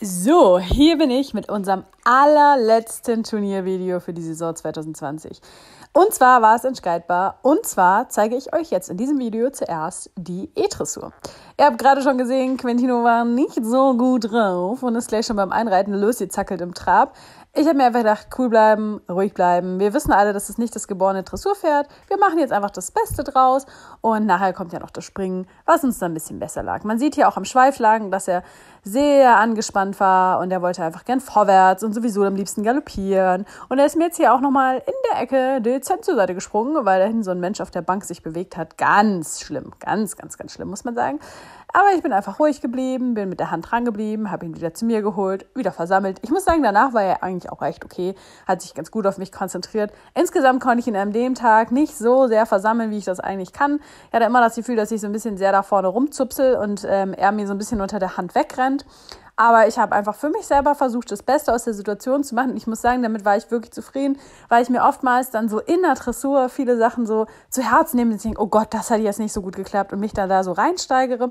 So, hier bin ich mit unserem allerletzten Turniervideo für die Saison 2020. Und zwar war es entscheidbar. Und zwar zeige ich euch jetzt in diesem Video zuerst die E-Dressur. Ihr habt gerade schon gesehen, Quentino war nicht so gut drauf und ist gleich schon beim Einreiten zackelt im Trab. Ich habe mir einfach gedacht, cool bleiben, ruhig bleiben. Wir wissen alle, dass es nicht das geborene Dressurpferd. Wir machen jetzt einfach das Beste draus und nachher kommt ja noch das Springen, was uns dann ein bisschen besser lag. Man sieht hier auch am Schweiflagen, dass er sehr angespannt war und er wollte einfach gern vorwärts und sowieso am liebsten galoppieren. Und er ist mir jetzt hier auch nochmal in der Ecke dezent zur Seite gesprungen, weil dahin so ein Mensch auf der Bank sich bewegt hat. Ganz schlimm, ganz, ganz, ganz schlimm, muss man sagen. Aber ich bin einfach ruhig geblieben, bin mit der Hand dran geblieben, habe ihn wieder zu mir geholt, wieder versammelt. Ich muss sagen, danach war er eigentlich auch recht okay, hat sich ganz gut auf mich konzentriert. Insgesamt konnte ich ihn an dem Tag nicht so sehr versammeln, wie ich das eigentlich kann. Ich hatte immer das Gefühl, dass ich so ein bisschen sehr da vorne rumzupsel und ähm, er mir so ein bisschen unter der Hand wegrennt. Prozent. Aber ich habe einfach für mich selber versucht, das Beste aus der Situation zu machen. ich muss sagen, damit war ich wirklich zufrieden, weil ich mir oftmals dann so in der Dressur viele Sachen so zu Herzen nehme und denke, oh Gott, das hat jetzt nicht so gut geklappt und mich dann da so reinsteigere.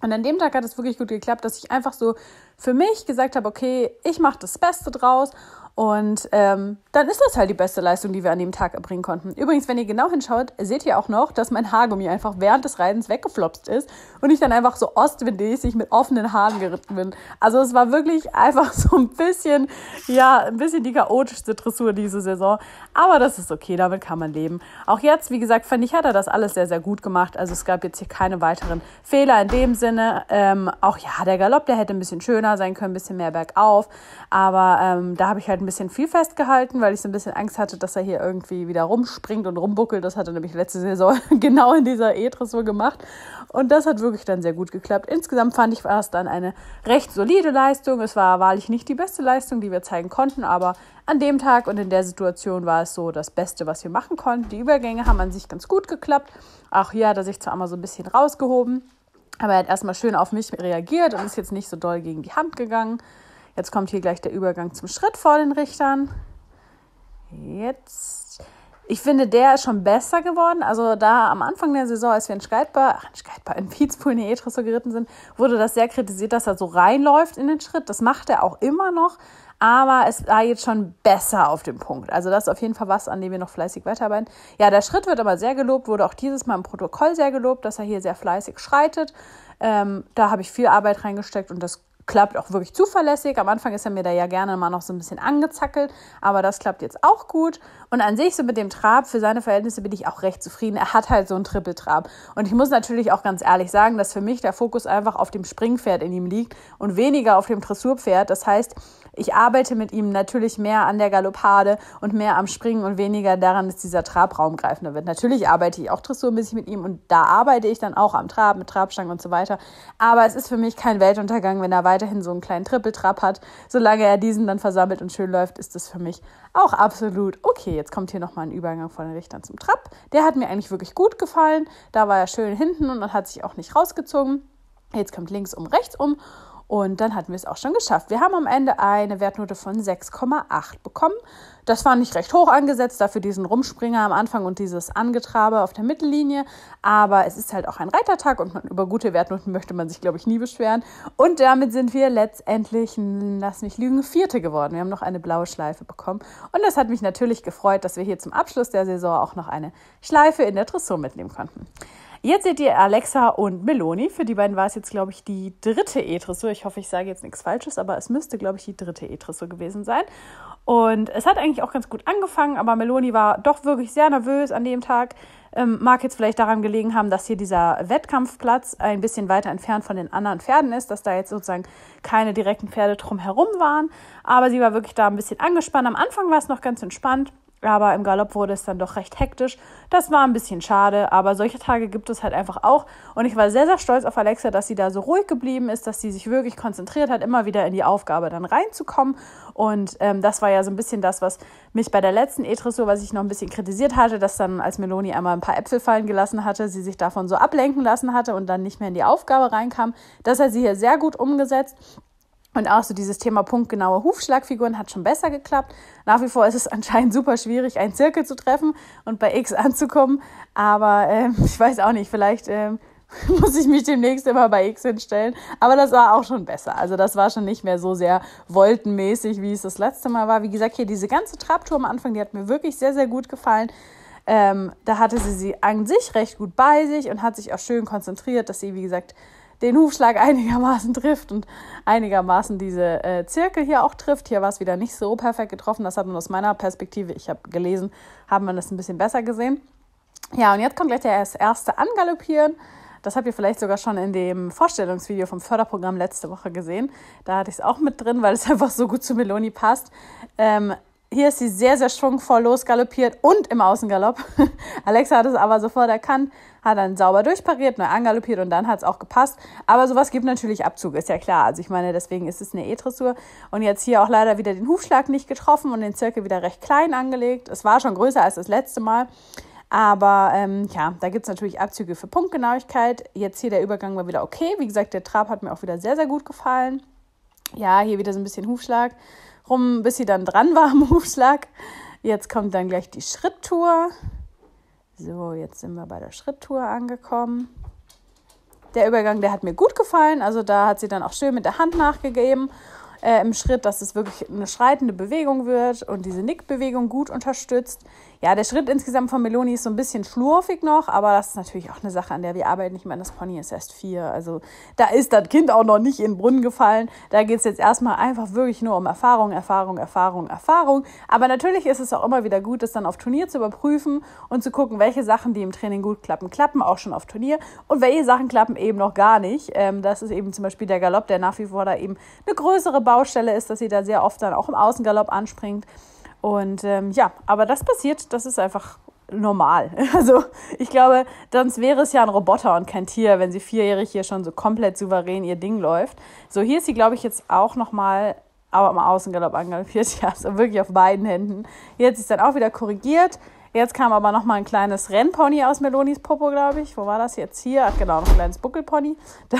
Und an dem Tag hat es wirklich gut geklappt, dass ich einfach so für mich gesagt habe, okay, ich mache das Beste draus und ähm, dann ist das halt die beste Leistung, die wir an dem Tag erbringen konnten. Übrigens, wenn ihr genau hinschaut, seht ihr auch noch, dass mein Haargummi einfach während des Reitens weggeflopst ist und ich dann einfach so ostwindmäßig mit offenen Haaren geritten bin. Also es war wirklich einfach so ein bisschen, ja, ein bisschen die chaotischste Dressur diese Saison. Aber das ist okay, damit kann man leben. Auch jetzt, wie gesagt, fand ich, hat er das alles sehr, sehr gut gemacht. Also es gab jetzt hier keine weiteren Fehler in dem Sinne. Ähm, auch ja, der Galopp, der hätte ein bisschen schöner sein können, ein bisschen mehr bergauf. Aber ähm, da habe ich halt ein bisschen viel festgehalten, weil ich so ein bisschen Angst hatte, dass er hier irgendwie wieder rumspringt und rumbuckelt. Das hat er nämlich letzte Saison genau in dieser E-Dressur gemacht. Und das hat wirklich dann sehr gut geklappt. Insgesamt fand ich, war es dann eine recht solide Leistung. Es war wahrlich nicht die beste Leistung, die wir zeigen konnten, aber an dem Tag und in der Situation war es so das Beste, was wir machen konnten. Die Übergänge haben an sich ganz gut geklappt. Auch hier hat er sich zwar mal so ein bisschen rausgehoben, aber er hat erstmal schön auf mich reagiert und ist jetzt nicht so doll gegen die Hand gegangen. Jetzt kommt hier gleich der Übergang zum Schritt vor den Richtern. Jetzt. Ich finde, der ist schon besser geworden. Also da am Anfang der Saison, als wir in Skyper, in Skyper, in Pietzpool in die Etris so geritten sind, wurde das sehr kritisiert, dass er so reinläuft in den Schritt. Das macht er auch immer noch. Aber es war jetzt schon besser auf dem Punkt. Also das ist auf jeden Fall was, an dem wir noch fleißig weiterarbeiten. Ja, der Schritt wird aber sehr gelobt, wurde auch dieses Mal im Protokoll sehr gelobt, dass er hier sehr fleißig schreitet. Ähm, da habe ich viel Arbeit reingesteckt und das klappt auch wirklich zuverlässig. Am Anfang ist er mir da ja gerne mal noch so ein bisschen angezackelt, aber das klappt jetzt auch gut. Und an sich so mit dem Trab, für seine Verhältnisse bin ich auch recht zufrieden. Er hat halt so einen Trippeltrab. Und ich muss natürlich auch ganz ehrlich sagen, dass für mich der Fokus einfach auf dem Springpferd in ihm liegt und weniger auf dem Dressurpferd. Das heißt, ich arbeite mit ihm natürlich mehr an der Galoppade und mehr am Springen und weniger daran, dass dieser Trab raumgreifender wird. Natürlich arbeite ich auch dressurmäßig mit ihm und da arbeite ich dann auch am Trab, mit Trabstangen und so weiter. Aber es ist für mich kein Weltuntergang, wenn er weiter weiterhin so einen kleinen Trippeltrap hat. Solange er diesen dann versammelt und schön läuft, ist das für mich auch absolut okay. Jetzt kommt hier nochmal ein Übergang von den Richtern zum Trap. Der hat mir eigentlich wirklich gut gefallen. Da war er schön hinten und hat sich auch nicht rausgezogen. Jetzt kommt links um, rechts um und dann hatten wir es auch schon geschafft. Wir haben am Ende eine Wertnote von 6,8 bekommen. Das war nicht recht hoch angesetzt, dafür diesen Rumspringer am Anfang und dieses Angetrabe auf der Mittellinie. Aber es ist halt auch ein Reitertag und man, über gute Wertnoten möchte man sich, glaube ich, nie beschweren. Und damit sind wir letztendlich, lass mich lügen, Vierte geworden. Wir haben noch eine blaue Schleife bekommen. Und das hat mich natürlich gefreut, dass wir hier zum Abschluss der Saison auch noch eine Schleife in der Dressur mitnehmen konnten. Jetzt seht ihr Alexa und Meloni. Für die beiden war es jetzt, glaube ich, die dritte E-Dressur. Ich hoffe, ich sage jetzt nichts Falsches, aber es müsste, glaube ich, die dritte E-Dressur gewesen sein. Und es hat eigentlich auch ganz gut angefangen, aber Meloni war doch wirklich sehr nervös an dem Tag. Ähm, mag jetzt vielleicht daran gelegen haben, dass hier dieser Wettkampfplatz ein bisschen weiter entfernt von den anderen Pferden ist, dass da jetzt sozusagen keine direkten Pferde drumherum waren. Aber sie war wirklich da ein bisschen angespannt. Am Anfang war es noch ganz entspannt. Aber im Galopp wurde es dann doch recht hektisch. Das war ein bisschen schade, aber solche Tage gibt es halt einfach auch. Und ich war sehr, sehr stolz auf Alexa, dass sie da so ruhig geblieben ist, dass sie sich wirklich konzentriert hat, immer wieder in die Aufgabe dann reinzukommen. Und ähm, das war ja so ein bisschen das, was mich bei der letzten E-Dressur, was ich noch ein bisschen kritisiert hatte, dass dann, als Meloni einmal ein paar Äpfel fallen gelassen hatte, sie sich davon so ablenken lassen hatte und dann nicht mehr in die Aufgabe reinkam. Das hat sie hier sehr gut umgesetzt. Und auch so dieses Thema punktgenaue Hufschlagfiguren hat schon besser geklappt. Nach wie vor ist es anscheinend super schwierig, einen Zirkel zu treffen und bei X anzukommen. Aber äh, ich weiß auch nicht, vielleicht äh, muss ich mich demnächst immer bei X hinstellen. Aber das war auch schon besser. Also das war schon nicht mehr so sehr voltenmäßig, wie es das letzte Mal war. Wie gesagt, hier diese ganze Trabtour am Anfang, die hat mir wirklich sehr, sehr gut gefallen. Ähm, da hatte sie sie an sich recht gut bei sich und hat sich auch schön konzentriert, dass sie, wie gesagt, den Hufschlag einigermaßen trifft und einigermaßen diese äh, Zirkel hier auch trifft. Hier war es wieder nicht so perfekt getroffen. Das hat man aus meiner Perspektive, ich habe gelesen, haben wir das ein bisschen besser gesehen. Ja, und jetzt kommt gleich das erste Angaloppieren. Das habt ihr vielleicht sogar schon in dem Vorstellungsvideo vom Förderprogramm letzte Woche gesehen. Da hatte ich es auch mit drin, weil es einfach so gut zu Meloni passt. Ähm, hier ist sie sehr, sehr schwungvoll losgaloppiert und im Außengalopp. Alexa hat es aber sofort erkannt, hat dann sauber durchpariert, neu angaloppiert und dann hat es auch gepasst. Aber sowas gibt natürlich Abzug, ist ja klar. Also ich meine, deswegen ist es eine E-Dressur. Und jetzt hier auch leider wieder den Hufschlag nicht getroffen und den Zirkel wieder recht klein angelegt. Es war schon größer als das letzte Mal. Aber ähm, ja, da gibt es natürlich Abzüge für Punktgenauigkeit. Jetzt hier der Übergang war wieder okay. Wie gesagt, der Trab hat mir auch wieder sehr, sehr gut gefallen. Ja, hier wieder so ein bisschen Hufschlag rum, bis sie dann dran war am Hufschlag. Jetzt kommt dann gleich die Schritttour. So, jetzt sind wir bei der Schritttour angekommen. Der Übergang, der hat mir gut gefallen. Also da hat sie dann auch schön mit der Hand nachgegeben äh, im Schritt, dass es wirklich eine schreitende Bewegung wird und diese Nickbewegung gut unterstützt. Ja, der Schritt insgesamt von Meloni ist so ein bisschen schlurfig noch, aber das ist natürlich auch eine Sache, an der wir arbeiten. Ich meine, das Pony ist erst vier. Also da ist das Kind auch noch nicht in den Brunnen gefallen. Da geht es jetzt erstmal einfach wirklich nur um Erfahrung, Erfahrung, Erfahrung, Erfahrung. Aber natürlich ist es auch immer wieder gut, das dann auf Turnier zu überprüfen und zu gucken, welche Sachen, die im Training gut klappen, klappen auch schon auf Turnier und welche Sachen klappen eben noch gar nicht. Ähm, das ist eben zum Beispiel der Galopp, der nach wie vor da eben eine größere Baustelle ist, dass sie da sehr oft dann auch im Außengalopp anspringt. Und ähm, ja, aber das passiert, das ist einfach normal. Also ich glaube, sonst wäre es ja ein Roboter und kein Tier, wenn sie vierjährig hier schon so komplett souverän ihr Ding läuft. So, hier ist sie, glaube ich, jetzt auch nochmal, aber am Außengalopp angaloppiert, ja, so wirklich auf beiden Händen. Hier hat sie es dann auch wieder korrigiert. Jetzt kam aber noch mal ein kleines Rennpony aus Melonis Popo, glaube ich. Wo war das jetzt? Hier, Ach, genau, ein kleines Buckelpony. Da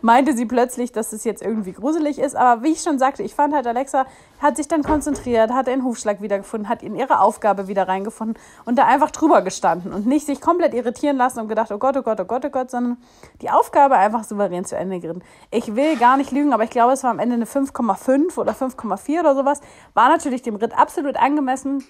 meinte sie plötzlich, dass es jetzt irgendwie gruselig ist. Aber wie ich schon sagte, ich fand halt, Alexa hat sich dann konzentriert, hat den Hufschlag wiedergefunden, hat in ihre Aufgabe wieder reingefunden und da einfach drüber gestanden und nicht sich komplett irritieren lassen und gedacht, oh Gott, oh Gott, oh Gott, oh Gott, sondern die Aufgabe einfach souverän zu Ende geritten. Ich will gar nicht lügen, aber ich glaube, es war am Ende eine 5,5 oder 5,4 oder sowas. War natürlich dem Ritt absolut angemessen.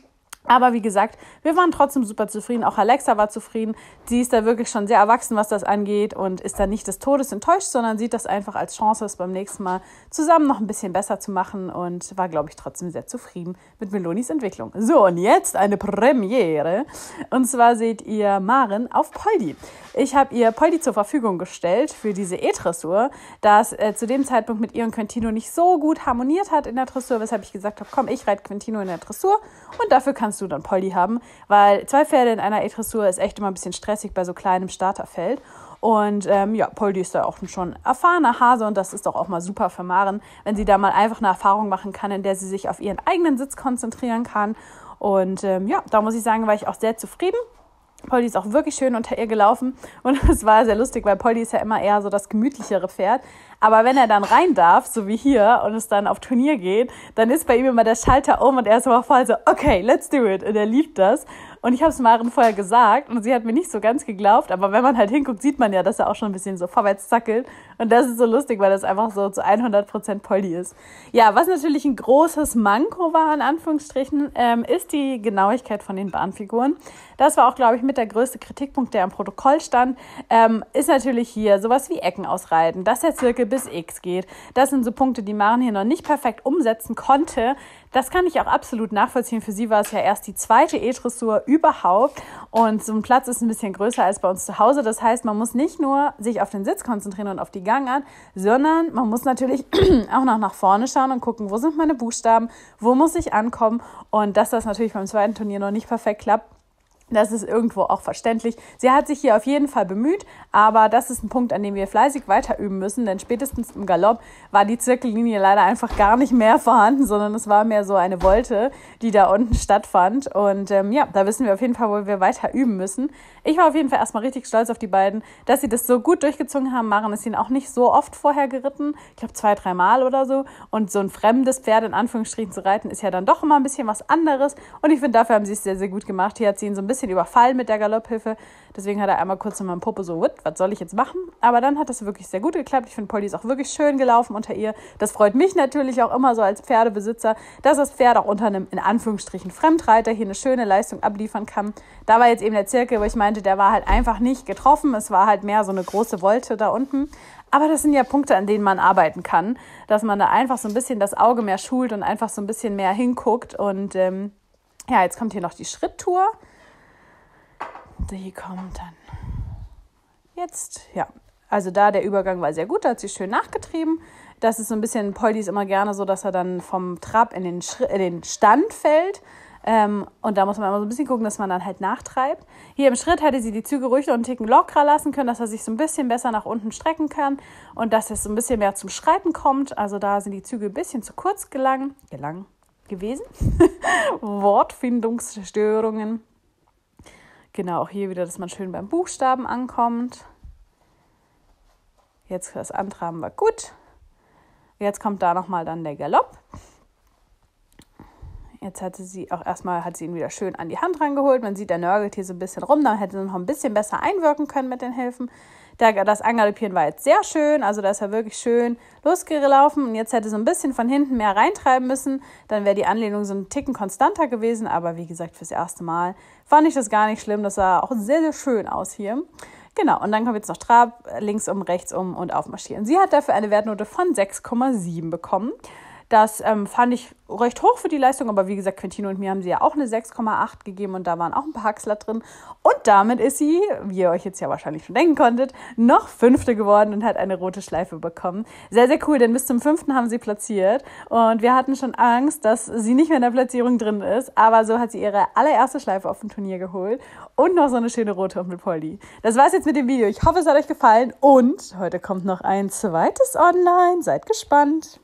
Aber wie gesagt, wir waren trotzdem super zufrieden. Auch Alexa war zufrieden. Sie ist da wirklich schon sehr erwachsen, was das angeht und ist da nicht des Todes enttäuscht, sondern sieht das einfach als Chance, es beim nächsten Mal zusammen noch ein bisschen besser zu machen und war, glaube ich, trotzdem sehr zufrieden mit Melonis Entwicklung. So, und jetzt eine Premiere. Und zwar seht ihr Maren auf Poldi. Ich habe ihr Poldi zur Verfügung gestellt für diese E-Dressur, da es äh, zu dem Zeitpunkt mit ihr und Quintino nicht so gut harmoniert hat in der Dressur, weshalb ich gesagt habe, komm, ich reite Quintino in der Dressur und dafür kannst kannst du dann Polly haben, weil zwei Pferde in einer E-Dressur ist echt immer ein bisschen stressig bei so kleinem Starterfeld. Und ähm, ja, Poldi ist da auch schon ein erfahrener Hase und das ist doch auch mal super für Maren, wenn sie da mal einfach eine Erfahrung machen kann, in der sie sich auf ihren eigenen Sitz konzentrieren kann. Und ähm, ja, da muss ich sagen, war ich auch sehr zufrieden. Polly ist auch wirklich schön unter ihr gelaufen und es war sehr lustig, weil Polly ist ja immer eher so das gemütlichere Pferd. Aber wenn er dann rein darf, so wie hier, und es dann auf Turnier geht, dann ist bei ihm immer der Schalter um und er ist immer voll so, okay, let's do it. Und er liebt das. Und ich habe es Maren vorher gesagt und sie hat mir nicht so ganz geglaubt, aber wenn man halt hinguckt, sieht man ja, dass er auch schon ein bisschen so vorwärts zackelt. Und das ist so lustig, weil das einfach so zu 100% Polly ist. Ja, was natürlich ein großes Manko war, in Anführungsstrichen, ähm, ist die Genauigkeit von den Bahnfiguren. Das war auch, glaube ich, mit der größte Kritikpunkt, der am Protokoll stand. Ähm, ist natürlich hier sowas wie Ecken ausreiten, dass der Zirkel bis X geht. Das sind so Punkte, die Maren hier noch nicht perfekt umsetzen konnte. Das kann ich auch absolut nachvollziehen. Für sie war es ja erst die zweite E-Dressur überhaupt. Und so ein Platz ist ein bisschen größer als bei uns zu Hause. Das heißt, man muss nicht nur sich auf den Sitz konzentrieren und auf die Gangart, sondern man muss natürlich auch noch nach vorne schauen und gucken, wo sind meine Buchstaben, wo muss ich ankommen. Und dass das natürlich beim zweiten Turnier noch nicht perfekt klappt, das ist irgendwo auch verständlich. Sie hat sich hier auf jeden Fall bemüht, aber das ist ein Punkt, an dem wir fleißig weiter üben müssen, denn spätestens im Galopp war die Zirkellinie leider einfach gar nicht mehr vorhanden, sondern es war mehr so eine Wolte, die da unten stattfand. Und ähm, ja, da wissen wir auf jeden Fall, wo wir weiter üben müssen. Ich war auf jeden Fall erstmal richtig stolz auf die beiden, dass sie das so gut durchgezogen haben. Maren ist ihnen auch nicht so oft vorher geritten, ich glaube zwei, dreimal oder so. Und so ein fremdes Pferd in Anführungsstrichen zu reiten, ist ja dann doch immer ein bisschen was anderes. Und ich finde, dafür haben sie es sehr, sehr gut gemacht. Hier hat sie ihn so ein bisschen bisschen überfallen mit der Galopphilfe. Deswegen hat er einmal kurz in meinem Popo so, was soll ich jetzt machen? Aber dann hat das wirklich sehr gut geklappt. Ich finde, Polly ist auch wirklich schön gelaufen unter ihr. Das freut mich natürlich auch immer so als Pferdebesitzer, dass das Pferd auch unter einem, in Anführungsstrichen, Fremdreiter hier eine schöne Leistung abliefern kann. Da war jetzt eben der Zirkel, wo ich meinte, der war halt einfach nicht getroffen. Es war halt mehr so eine große Wolte da unten. Aber das sind ja Punkte, an denen man arbeiten kann, dass man da einfach so ein bisschen das Auge mehr schult und einfach so ein bisschen mehr hinguckt. Und ähm, ja, jetzt kommt hier noch die Schritttour. Die kommt dann jetzt, ja. Also da der Übergang war sehr gut, da hat sie schön nachgetrieben. Das ist so ein bisschen, Poldi ist immer gerne so, dass er dann vom Trab in den, Schri in den Stand fällt. Ähm, und da muss man immer so ein bisschen gucken, dass man dann halt nachtreibt. Hier im Schritt hätte sie die Züge ruhig noch einen Ticken lockerer lassen können, dass er sich so ein bisschen besser nach unten strecken kann und dass es so ein bisschen mehr zum Schreiten kommt. Also da sind die Züge ein bisschen zu kurz gelang, gelangen gewesen. Wortfindungsstörungen. Genau, auch hier wieder, dass man schön beim Buchstaben ankommt. Jetzt das Antraben war gut. Jetzt kommt da nochmal dann der Galopp. Jetzt hatte sie auch erstmal, hat sie ihn wieder schön an die Hand rangeholt. Man sieht, er nörgelt hier so ein bisschen rum. Dann hätte sie noch ein bisschen besser einwirken können mit den Hilfen das Angaloppieren war jetzt sehr schön, also da ist er wirklich schön losgelaufen und jetzt hätte so ein bisschen von hinten mehr reintreiben müssen, dann wäre die Anlehnung so einen Ticken konstanter gewesen, aber wie gesagt, fürs erste Mal fand ich das gar nicht schlimm, das sah auch sehr, sehr schön aus hier. Genau, und dann kommt jetzt noch Trab, links um, rechts um und aufmarschieren. Sie hat dafür eine Wertnote von 6,7 bekommen. Das ähm, fand ich recht hoch für die Leistung, aber wie gesagt, Quintino und mir haben sie ja auch eine 6,8 gegeben und da waren auch ein paar Haxler drin. Und damit ist sie, wie ihr euch jetzt ja wahrscheinlich schon denken konntet, noch Fünfte geworden und hat eine rote Schleife bekommen. Sehr, sehr cool, denn bis zum Fünften haben sie platziert und wir hatten schon Angst, dass sie nicht mehr in der Platzierung drin ist, aber so hat sie ihre allererste Schleife auf dem Turnier geholt und noch so eine schöne rote mit Polly. Das war's jetzt mit dem Video. Ich hoffe, es hat euch gefallen und heute kommt noch ein zweites online. Seid gespannt.